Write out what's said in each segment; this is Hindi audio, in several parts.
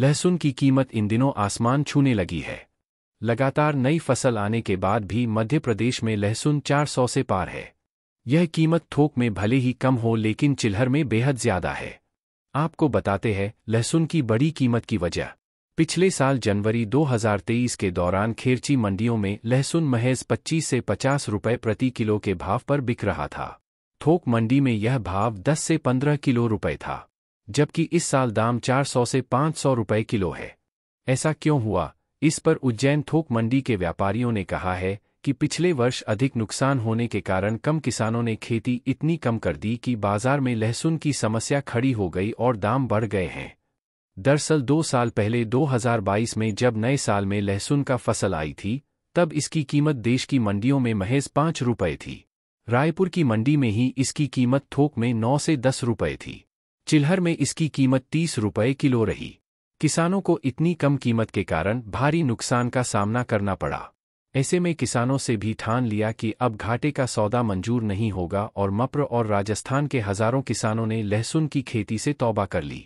लहसुन की कीमत इन दिनों आसमान छूने लगी है लगातार नई फसल आने के बाद भी मध्य प्रदेश में लहसुन 400 से पार है यह कीमत थोक में भले ही कम हो लेकिन चिल्हर में बेहद ज्यादा है आपको बताते हैं लहसुन की बड़ी कीमत की वजह पिछले साल जनवरी 2023 के दौरान खेरची मंडियों में लहसुन महज 25 से 50 रुपए प्रति किलो के भाव पर बिक रहा था थोक मंडी में यह भाव 10 से 15 किलो रुपए था जबकि इस साल दाम 400 से 500 रुपए किलो है ऐसा क्यों हुआ इस पर उज्जैन थोक मंडी के व्यापारियों ने कहा है कि पिछले वर्ष अधिक नुकसान होने के कारण कम किसानों ने खेती इतनी कम कर दी कि बाजार में लहसुन की समस्या खड़ी हो गई और दाम बढ़ गए हैं दरअसल दो साल पहले 2022 में जब नए साल में लहसुन का फसल आई थी तब इसकी कीमत देश की मंडियों में महज पांच रुपये थी रायपुर की मंडी में ही इसकी कीमत थोक में नौ से दस रुपये थी चिल्हर में इसकी कीमत तीस रुपये किलो रही किसानों को इतनी कम कीमत के कारण भारी नुकसान का सामना करना पड़ा ऐसे में किसानों से भी ठान लिया कि अब घाटे का सौदा मंजूर नहीं होगा और मप्र और राजस्थान के हजारों किसानों ने लहसुन की खेती से तौबा कर ली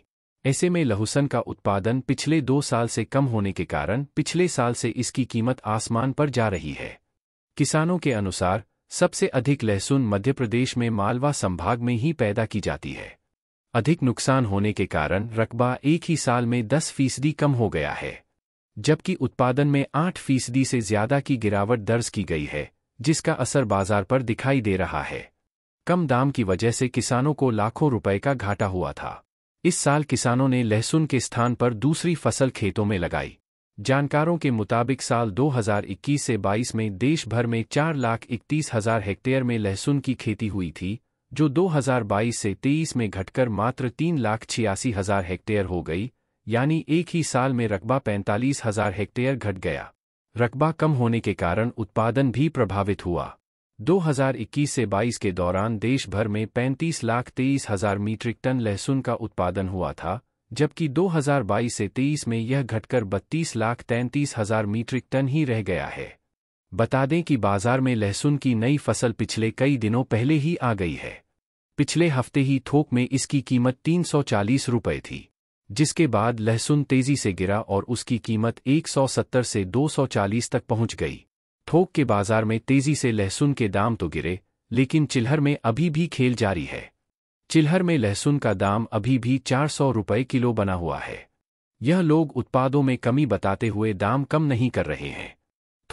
ऐसे में लहसुन का उत्पादन पिछले दो साल से कम होने के कारण पिछले साल से इसकी कीमत आसमान पर जा रही है किसानों के अनुसार सबसे अधिक लहसुन मध्य प्रदेश में मालवा संभाग में ही पैदा की जाती है अधिक नुकसान होने के कारण रकबा एक ही साल में 10 फीसदी कम हो गया है जबकि उत्पादन में 8 फीसदी से ज्यादा की गिरावट दर्ज की गई है जिसका असर बाजार पर दिखाई दे रहा है कम दाम की वजह से किसानों को लाखों रुपए का घाटा हुआ था इस साल किसानों ने लहसुन के स्थान पर दूसरी फसल खेतों में लगाई जानकारों के मुताबिक साल 2021 से 22 में देश भर में चार लाख इकतीस हजार हेक्टेयर में लहसुन की खेती हुई थी जो 2022 से 23 में घटकर मात्र तीन लाख छियासी हजार हेक्टेयर हो गई यानी एक ही साल में रकबा पैंतालीस हजार हेक्टेयर घट गया रकबा कम होने के कारण उत्पादन भी प्रभावित हुआ 2021 से 22 के दौरान देश भर में पैंतीस लाख तेईस हजार मीट्रिक टन लहसुन का उत्पादन हुआ था जबकि 2022 से 23 में यह घटकर बत्तीस लाख तैंतीस हजार मीट्रिक टन ही रह गया है बता दें कि बाजार में लहसुन की नई फसल पिछले कई दिनों पहले ही आ गई है पिछले हफ्ते ही थोक में इसकी कीमत तीन सौ चालीस रुपये थी जिसके बाद लहसुन तेजी से गिरा और उसकी कीमत 170 से 240 तक पहुंच गई थोक के बाजार में तेजी से लहसुन के दाम तो गिरे लेकिन चिल्हर में अभी भी खेल जारी है चिल्हर में लहसुन का दाम अभी भी चार सौ रुपये किलो बना हुआ है यह लोग उत्पादों में कमी बताते हुए दाम कम नहीं कर रहे हैं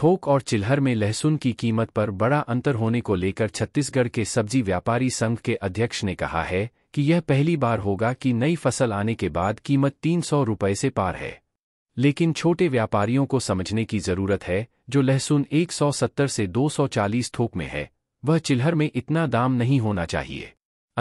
थोक और चिल्हर में लहसुन की कीमत पर बड़ा अंतर होने को लेकर छत्तीसगढ़ के सब्जी व्यापारी संघ के अध्यक्ष ने कहा है कि यह पहली बार होगा कि नई फसल आने के बाद कीमत तीन सौ रुपये से पार है लेकिन छोटे व्यापारियों को समझने की जरूरत है जो लहसुन 170 से 240 थोक में है वह चिल्हर में इतना दाम नहीं होना चाहिए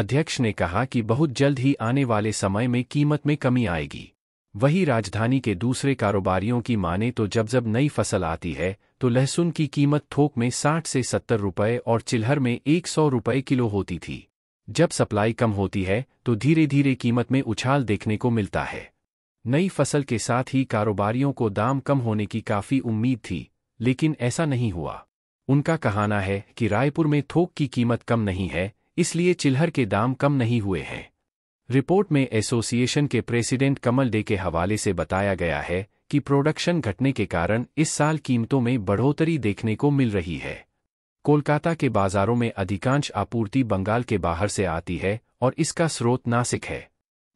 अध्यक्ष ने कहा कि बहुत जल्द ही आने वाले समय में कीमत में कमी आएगी वही राजधानी के दूसरे कारोबारियों की माने तो जब जब नई फसल आती है तो लहसुन की कीमत थोक में 60 से 70 रुपए और चिल्हर में 100 रुपए किलो होती थी जब सप्लाई कम होती है तो धीरे धीरे कीमत में उछाल देखने को मिलता है नई फसल के साथ ही कारोबारियों को दाम कम होने की काफ़ी उम्मीद थी लेकिन ऐसा नहीं हुआ उनका कहना है कि रायपुर में थोक की कीमत कम नहीं है इसलिए चिल्हर के दाम कम नहीं हुए हैं रिपोर्ट में एसोसिएशन के प्रेसिडेंट कमल डे के हवाले से बताया गया है कि प्रोडक्शन घटने के कारण इस साल कीमतों में बढ़ोतरी देखने को मिल रही है कोलकाता के बाजारों में अधिकांश आपूर्ति बंगाल के बाहर से आती है और इसका स्रोत नासिक है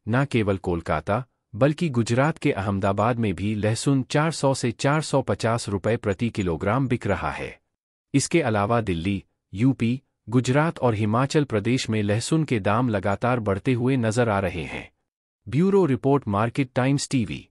न केवल कोलकाता बल्कि गुजरात के अहमदाबाद में भी लहसुन 400 से 450 रुपए प्रति किलोग्राम बिक रहा है इसके अलावा दिल्ली यूपी गुजरात और हिमाचल प्रदेश में लहसुन के दाम लगातार बढ़ते हुए नजर आ रहे हैं bureau report market times TV